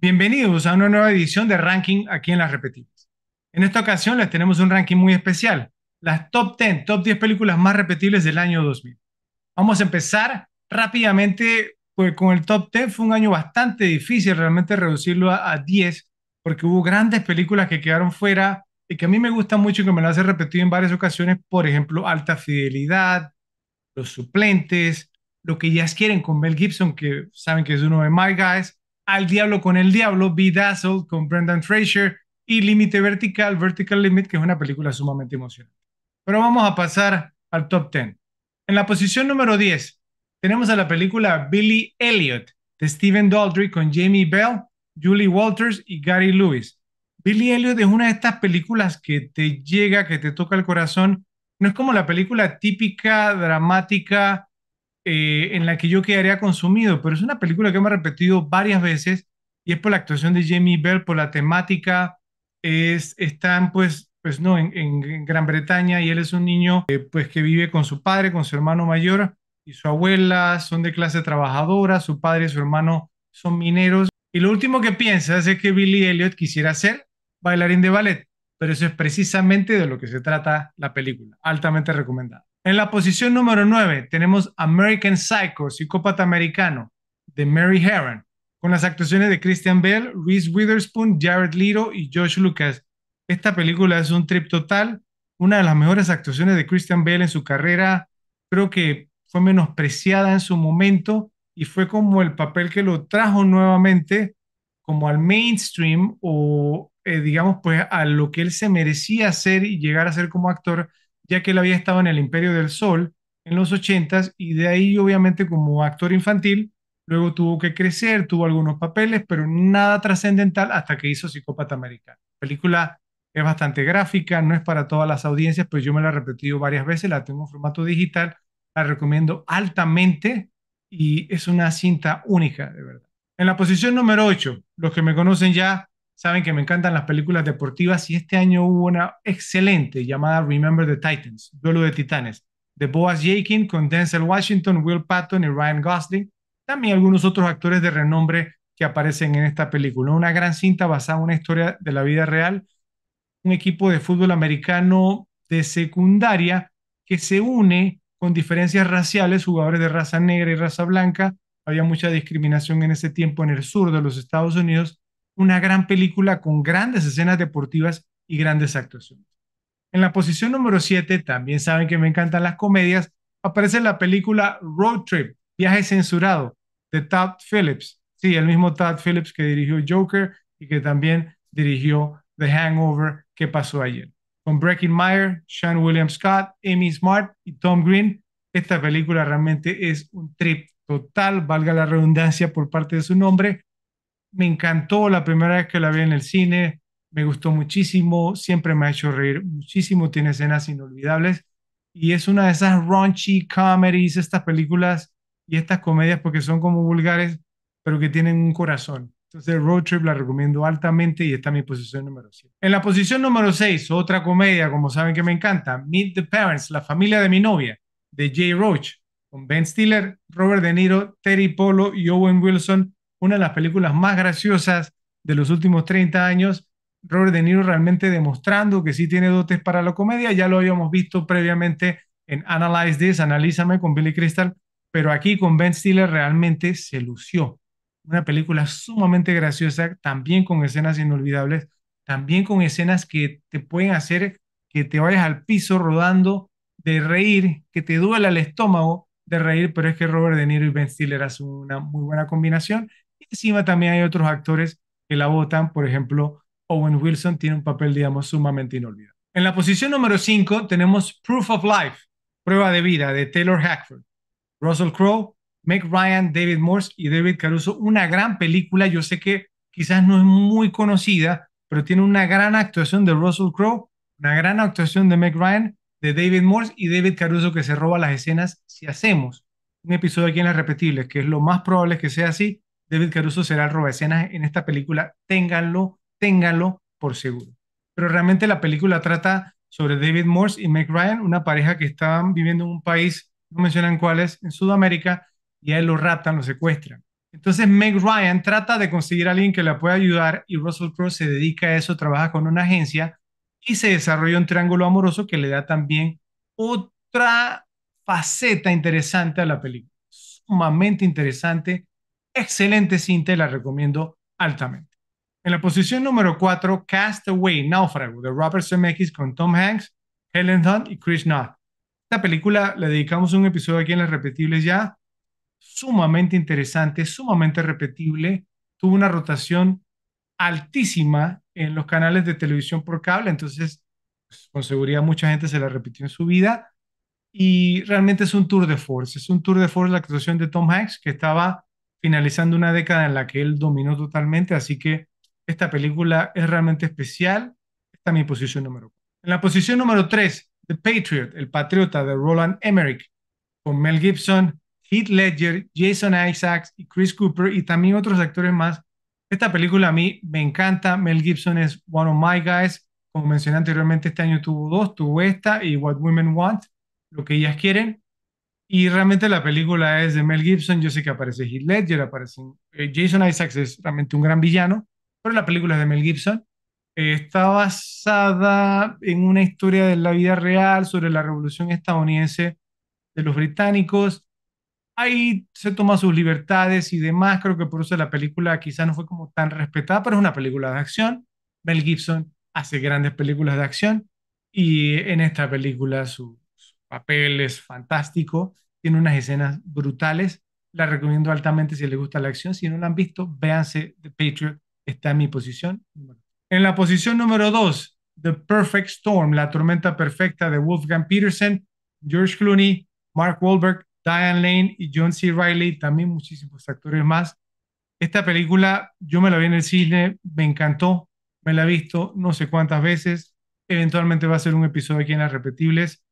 Bienvenidos a una nueva edición de ranking aquí en Las Repetibles. En esta ocasión les tenemos un ranking muy especial, las top 10, top 10 películas más repetibles del año 2000. Vamos a empezar rápidamente pues, con el top 10. Fue un año bastante difícil realmente reducirlo a, 10 porque hubo grandes películas que quedaron fuera y que a mí me gustan mucho y que me lo hace repetido en varias ocasiones, por ejemplo, Alta Fidelidad, Los Suplentes, Lo que ya quieren con Mel Gibson, que saben que es uno de My Guys, al Diablo con el Diablo, Be Dazzled con Brendan Fraser y Límite Vertical, Vertical Limit, que es una película sumamente emocionante. Pero vamos a pasar al top 10. En la posición número 10 tenemos a la película Billy Elliot de Stephen Daldry con Jamie Bell, Julie Walters y Gary Lewis. Billy Elliot es una de estas películas que te llega, que te toca el corazón. No es como la película típica, dramática, eh, en la que yo quedaría consumido, pero es una película que me ha repetido varias veces y es por la actuación de Jamie Bell, por la temática, es, están pues, pues no, en, Gran Bretaña y él es un niño eh, pues que vive con su padre, con su hermano mayor y su abuela, son de clase trabajadora, su padre y su hermano son mineros. Y lo último que piensa es que Billy Elliot quisiera ser bailarín de ballet, pero eso es precisamente de lo que se trata la película, altamente recomendada. En la posición número 9 tenemos American Psycho, Psicópata Americano, de Mary Herron, con las actuaciones de Christian Bale, Reese Witherspoon, Jared Leto y Josh Lucas. Esta película es un trip total, una de las mejores actuaciones de Christian Bale en su carrera. Creo que fue menospreciada en su momento y fue como el papel que lo trajo nuevamente como al mainstream o eh, digamos pues a lo que él se merecía ser y llegar a ser como actor ya que él había estado en el Imperio del Sol en los 80 y de ahí obviamente como actor infantil, luego tuvo que crecer, tuvo algunos papeles, pero nada trascendental hasta que hizo Psicópata Americano. La película es bastante gráfica, no es para todas las audiencias, pero yo me la he repetido varias veces, la tengo en formato digital, la recomiendo altamente y es una cinta única, de verdad. En la posición número 8, los que me conocen ya saben que me encantan las películas deportivas y este año hubo una excelente llamada Remember the Titans, Duelo de Titanes, de Boaz Yakin con Denzel Washington, Will Patton y Ryan Gosling, también algunos otros actores de renombre que aparecen en esta película. Una gran cinta basada en una historia de la vida real, un equipo de fútbol americano de secundaria que se une con diferencias raciales, jugadores de raza negra y raza blanca. Había mucha discriminación en ese tiempo en el sur de los Estados Unidos una gran película con grandes escenas deportivas y grandes actuaciones. En la posición número 7, también saben que me encantan las comedias, aparece la película Road Trip, Viaje Censurado, de Todd Phillips. Sí, el mismo Todd Phillips que dirigió Joker y que también dirigió The Hangover que pasó ayer. Con Breaking Meyer, Sean William Scott, Amy Smart y Tom Green, esta película realmente es un trip total, valga la redundancia por parte de su nombre, me encantó la primera vez que la vi en el cine, me gustó muchísimo, siempre me ha hecho reír muchísimo, tiene escenas inolvidables y es una de esas raunchy comedies, estas películas y estas comedias porque son como vulgares, pero que tienen un corazón. Entonces Road Trip la recomiendo altamente y está en mi posición número 7. En la posición número 6, otra comedia, como saben que me encanta, Meet the Parents, la familia de mi novia, de Jay Roach, con Ben Stiller, Robert De Niro, Terry Polo y Owen Wilson una de las películas más graciosas de los últimos 30 años. Robert De Niro realmente demostrando que sí tiene dotes para la comedia. Ya lo habíamos visto previamente en Analyze This, Analízame con Billy Crystal, pero aquí con Ben Stiller realmente se lució. Una película sumamente graciosa, también con escenas inolvidables, también con escenas que te pueden hacer que te vayas al piso rodando de reír, que te duela el estómago de reír, pero es que Robert De Niro y Ben Stiller hacen una muy buena combinación y encima también hay otros actores que la votan, por ejemplo, Owen Wilson tiene un papel, digamos, sumamente inolvidable. En la posición número 5 tenemos Proof of Life, Prueba de Vida, de Taylor Hackford. Russell Crowe, Meg Ryan, David Morse y David Caruso, una gran película, yo sé que quizás no es muy conocida, pero tiene una gran actuación de Russell Crowe, una gran actuación de Meg Ryan, de David Morse y David Caruso que se roba las escenas si hacemos un episodio aquí en la repetible que es lo más probable que sea así, David Caruso será el escenas en esta película, ténganlo, ténganlo por seguro. Pero realmente la película trata sobre David Morse y Meg Ryan, una pareja que estaban viviendo en un país, no mencionan cuál es, en Sudamérica, y a él lo raptan, lo secuestran. Entonces Meg Ryan trata de conseguir a alguien que la pueda ayudar y Russell Crowe se dedica a eso, trabaja con una agencia y se desarrolla un triángulo amoroso que le da también otra faceta interesante a la película, sumamente interesante Excelente cinta la recomiendo altamente. En la posición número 4, Castaway, Náufrago, de Robert Zemeckis con Tom Hanks, Helen Hunt y Chris Knott. Esta película le dedicamos un episodio aquí en Las Repetibles ya, sumamente interesante, sumamente repetible, tuvo una rotación altísima en los canales de televisión por cable, entonces pues, con seguridad mucha gente se la repitió en su vida y realmente es un tour de force, es un tour de force la actuación de Tom Hanks que estaba finalizando una década en la que él dominó totalmente, así que esta película es realmente especial. Esta es mi posición número uno. En la posición número tres, The Patriot, El Patriota de Roland Emmerich, con Mel Gibson, Heath Ledger, Jason Isaacs y Chris Cooper y también otros actores más. Esta película a mí me encanta. Mel Gibson es One of My Guys. Como mencioné anteriormente, este año tuvo dos, tuvo esta y What Women Want, lo que ellas quieren. Y realmente la película es de Mel Gibson, yo sé que aparece Heath Ledger, aparece eh, Jason Isaacs es realmente un gran villano, pero la película es de Mel Gibson. Eh, está basada en una historia de la vida real sobre la revolución estadounidense de los británicos. Ahí se toma sus libertades y demás, creo que por eso la película quizás no fue como tan respetada, pero es una película de acción. Mel Gibson hace grandes películas de acción y en esta película su, es fantástico, tiene unas escenas brutales, la recomiendo altamente si les gusta la acción, si no la han visto, véanse The Patriot, está en mi posición. En la posición número dos The Perfect Storm, La Tormenta Perfecta de Wolfgang Peterson, George Clooney, Mark Wahlberg, Diane Lane y John C. Riley, también muchísimos actores más. Esta película yo me la vi en el cine, me encantó, me la he visto no sé cuántas veces, eventualmente va a ser un episodio aquí en las repetibles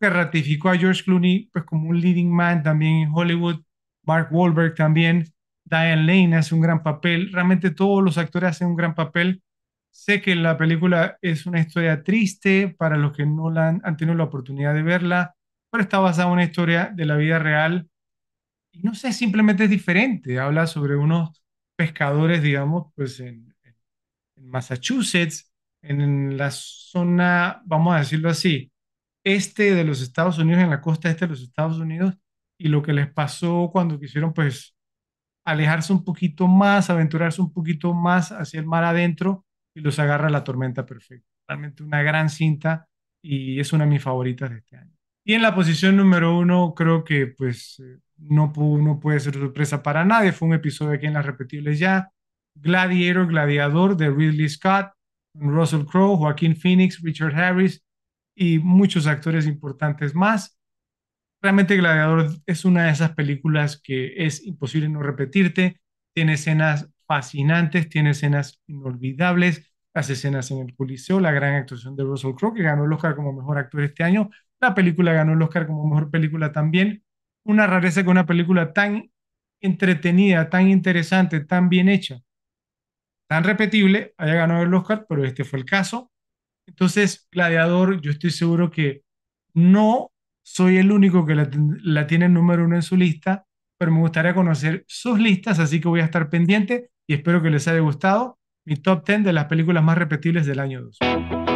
que ratificó a George Clooney pues, como un leading man también en Hollywood, Mark Wahlberg también, Diane Lane hace un gran papel, realmente todos los actores hacen un gran papel. Sé que la película es una historia triste para los que no la han, tenido la oportunidad de verla, pero está basada en una historia de la vida real y no sé, simplemente es diferente. Habla sobre unos pescadores, digamos, pues en, en Massachusetts, en la zona, vamos a decirlo así, este de los Estados Unidos, en la costa este de los Estados Unidos, y lo que les pasó cuando quisieron pues alejarse un poquito más, aventurarse un poquito más hacia el mar adentro y los agarra la tormenta perfecta. Realmente una gran cinta y es una de mis favoritas de este año. Y en la posición número uno creo que pues eh, no, no puede ser sorpresa para nadie, fue un episodio aquí en las repetibles ya, Gladiator, Gladiador de Ridley Scott, Russell Crowe, Joaquín Phoenix, Richard Harris, y muchos actores importantes más. Realmente Gladiador es una de esas películas que es imposible no repetirte. Tiene escenas fascinantes, tiene escenas inolvidables, las escenas en el Coliseo, la gran actuación de Russell Crowe, que ganó el Oscar como mejor actor este año. La película ganó el Oscar como mejor película también. Una rareza que una película tan entretenida, tan interesante, tan bien hecha, tan repetible, haya ganado el Oscar, pero este fue el caso. Entonces, Gladiador, yo estoy seguro que no soy el único que la, tiene número uno en su lista, pero me gustaría conocer sus listas, así que voy a estar pendiente y espero que les haya gustado mi top 10 de las películas más repetibles del año 2.